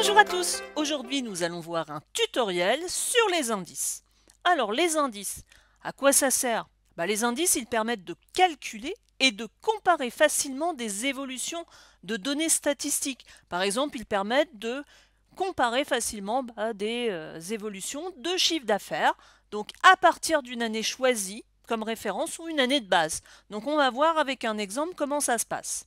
Bonjour à tous, aujourd'hui nous allons voir un tutoriel sur les indices. Alors les indices, à quoi ça sert bah, Les indices, ils permettent de calculer et de comparer facilement des évolutions de données statistiques. Par exemple, ils permettent de comparer facilement bah, des euh, évolutions de chiffre d'affaires, donc à partir d'une année choisie comme référence ou une année de base. Donc on va voir avec un exemple comment ça se passe.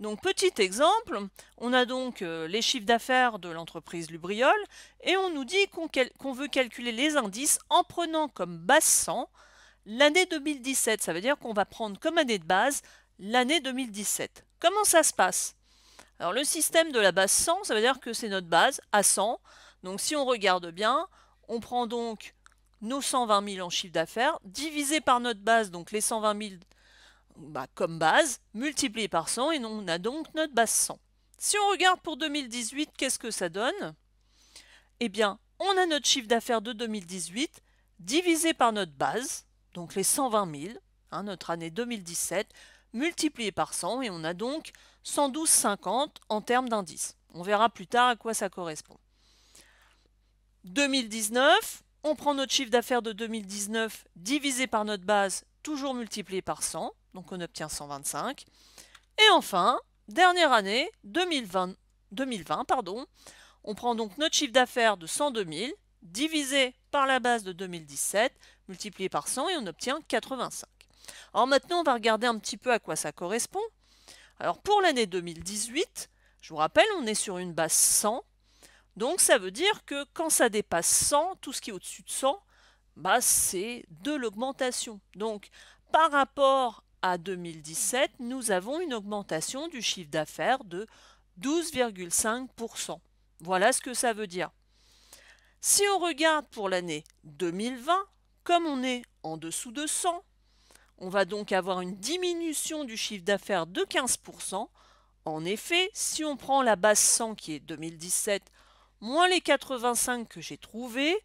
Donc petit exemple, on a donc euh, les chiffres d'affaires de l'entreprise Lubriol et on nous dit qu'on veut calculer les indices en prenant comme base 100 l'année 2017. Ça veut dire qu'on va prendre comme année de base l'année 2017. Comment ça se passe Alors le système de la base 100, ça veut dire que c'est notre base à 100. Donc si on regarde bien, on prend donc nos 120 000 en chiffre d'affaires divisé par notre base, donc les 120 000 bah, comme base, multiplié par 100, et on a donc notre base 100. Si on regarde pour 2018, qu'est-ce que ça donne Eh bien, on a notre chiffre d'affaires de 2018 divisé par notre base, donc les 120 000, hein, notre année 2017, multiplié par 100, et on a donc 112,50 en termes d'indice. On verra plus tard à quoi ça correspond. 2019, on prend notre chiffre d'affaires de 2019 divisé par notre base, toujours multiplié par 100, donc on obtient 125. Et enfin, dernière année, 2020, pardon, on prend donc notre chiffre d'affaires de 102 000, divisé par la base de 2017, multiplié par 100 et on obtient 85. Alors maintenant, on va regarder un petit peu à quoi ça correspond. Alors pour l'année 2018, je vous rappelle, on est sur une base 100. Donc ça veut dire que quand ça dépasse 100, tout ce qui est au-dessus de 100, bah, c'est de l'augmentation. Donc par rapport à 2017, nous avons une augmentation du chiffre d'affaires de 12,5%. Voilà ce que ça veut dire. Si on regarde pour l'année 2020, comme on est en dessous de 100, on va donc avoir une diminution du chiffre d'affaires de 15%. En effet, si on prend la base 100 qui est 2017 moins les 85 que j'ai trouvés,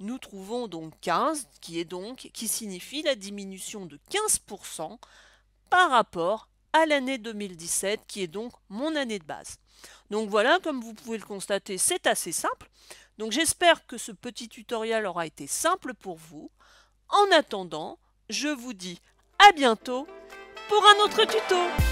nous trouvons donc 15 qui est donc qui signifie la diminution de 15% par rapport à l'année 2017 qui est donc mon année de base. Donc voilà, comme vous pouvez le constater, c'est assez simple. Donc j'espère que ce petit tutoriel aura été simple pour vous. En attendant, je vous dis à bientôt pour un autre tuto